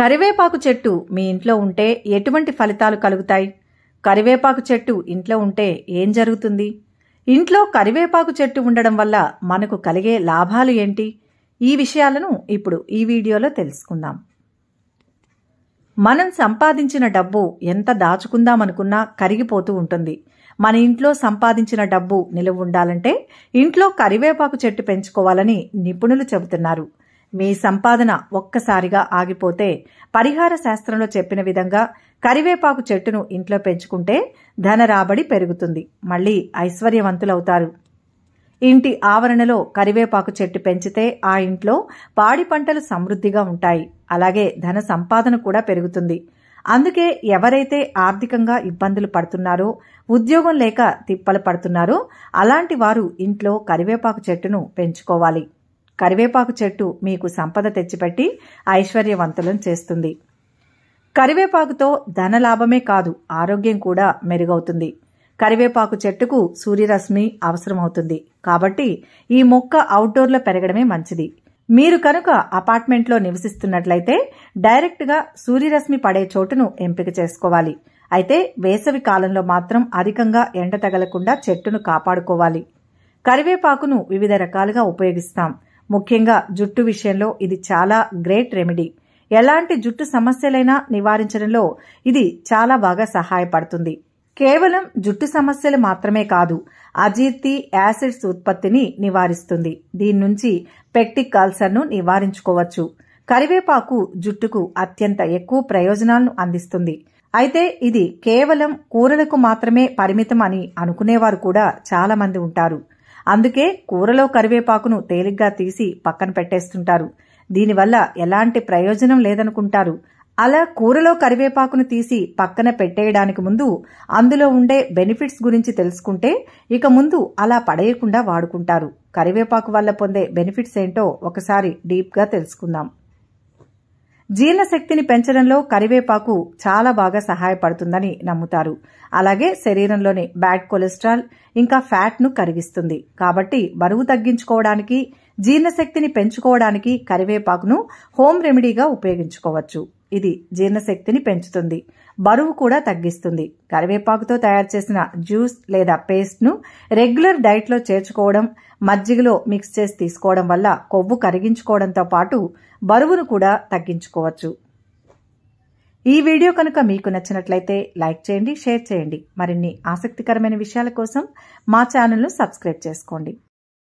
కరివేపాకు చెట్టు మీ ఇంట్లో ఉంటే ఎటువంటి ఫలితాలు కలుగుతాయి కరివేపాకు చెట్టు ఇంట్లో ఉంటే ఏం జరుగుతుంది ఇంట్లో కరివేపాకు చెట్టు ఉండడం వల్ల మనకు కలిగే లాభాలు ఏంటి ఈ విషయాలను ఇప్పుడు ఈ వీడియోలో తెలుసుకుందాం మనం సంపాదించిన డబ్బు ఎంత దాచుకుందామనుకున్నా కరిగిపోతూ ఉంటుంది మన ఇంట్లో సంపాదించిన డబ్బు నిలువ ఉండాలంటే ఇంట్లో కరివేపాకు చెట్టు పెంచుకోవాలని నిపుణులు చెబుతున్నారు మీ సంపాదన ఒక్కసారిగా ఆగిపోతే పరిహార శాస్త్రంలో చెప్పిన విధంగా కరివేపాకు చెట్టును ఇంట్లో పెంచుకుంటే ధన రాబడి పెరుగుతుంది మళ్ళీ ఐశ్వర్యవంతులవుతారు ఇంటి ఆవరణలో కరివేపాకు చెట్టు పెంచితే ఆ ఇంట్లో పాడి పంటలు సమృద్ధిగా ఉంటాయి అలాగే ధన సంపాదన కూడా పెరుగుతుంది అందుకే ఎవరైతే ఆర్థికంగా ఇబ్బందులు పడుతున్నారో ఉద్యోగం లేక తిప్పలు పడుతున్నారో అలాంటి వారు ఇంట్లో కరివేపాకు చెట్టును పెంచుకోవాలి కరివేపాకు చెట్టు మీకు సంపద తెచ్చిపెట్టి ఐశ్వర్యవంతులను చేస్తుంది కరివేపాకుతో ధనలాభమే కాదు ఆరోగ్యం కూడా మెరుగవుతుంది కరివేపాకు చెట్టుకు సూర్యరశ్మి అవసరమవుతుంది కాబట్టి ఈ మొక్క అవుట్డోర్లో పెరగడమే మంచిది మీరు కనుక అపార్ట్మెంట్లో నివసిస్తున్నట్లయితే డైరెక్ట్గా సూర్యరశ్మి పడే చోటును ఎంపిక చేసుకోవాలి అయితే వేసవి కాలంలో మాత్రం అధికంగా ఎండ తగలకుండా చెట్టును కాపాడుకోవాలి కరివేపాకును వివిధ రకాలుగా ఉపయోగిస్తాం ముఖ్యంగా జుట్టు విషయంలో ఇది చాలా గ్రేట్ రెమెడీ ఎలాంటి జుట్టు సమస్యలైనా నివారించడంలో ఇది చాలా బాగా సహాయపడుతుంది కేవలం జుట్టు సమస్యలు మాత్రమే కాదు అజీర్తి యాసిడ్స్ ఉత్పత్తిని నివారిస్తుంది దీని నుంచి పెక్టిక్ కల్సర్ను నివారించుకోవచ్చు కరివేపాకు జుట్టుకు అత్యంత ఎక్కువ ప్రయోజనాలను అందిస్తుంది అయితే ఇది కేవలం కూరలకు మాత్రమే పరిమితం అని అనుకునేవారు కూడా చాలామంది ఉంటారు అందుకే కూరలో కరివేపాకును తేలిగ్గా తీసి పక్కన పెట్టేస్తుంటారు దీనివల్ల ఎలాంటి ప్రయోజనం లేదనుకుంటారు అలా కూరలో కరివేపాకును తీసి పక్కన పెట్టేయడానికి ముందు అందులో ఉండే బెనిఫిట్స్ గురించి తెలుసుకుంటే ఇక ముందు అలా పడేయకుండా వాడుకుంటారు కరివేపాకు వల్ల పొందే బెనిఫిట్స్ ఏంటో ఒకసారి డీప్గా తెలుసుకుందాం జీర్ణశక్తిని పెంచడంలో కరివేపాకు చాలా బాగా సహాయపడుతుందని నమ్ముతారు అలాగే శరీరంలోని బ్యాడ్ కొలెస్ట్రాల్ ఇంకా ఫ్యాట్ను కరిగిస్తుంది కాబట్టి బరువు తగ్గించుకోవడానికి జీర్ణశక్తిని పెంచుకోవడానికి కరివేపాకును హోమ్ రెమెడీగా ఉపయోగించుకోవచ్చు ఇది జీర్ణశక్తిని పెంచుతుంది బరువు కూడా తగ్గిస్తుంది కరివేపాకుతో తయారు చేసిన జ్యూస్ లేదా పేస్ట్ను రెగ్యులర్ డైట్లో చేర్చుకోవడం మజ్జిగలో మిక్స్ చేసి తీసుకోవడం వల్ల కొవ్వు కరిగించుకోవడంతో పాటు బరువును కూడా తగ్గించుకోవచ్చు ఈ వీడియో కనుక మీకు నచ్చినట్లయితే లైక్ చేయండి షేర్ చేయండి మరిన్ని ఆసక్తికరమైన విషయాల కోసం మా ఛానల్ను సబ్స్క్రైబ్ చేసుకోండి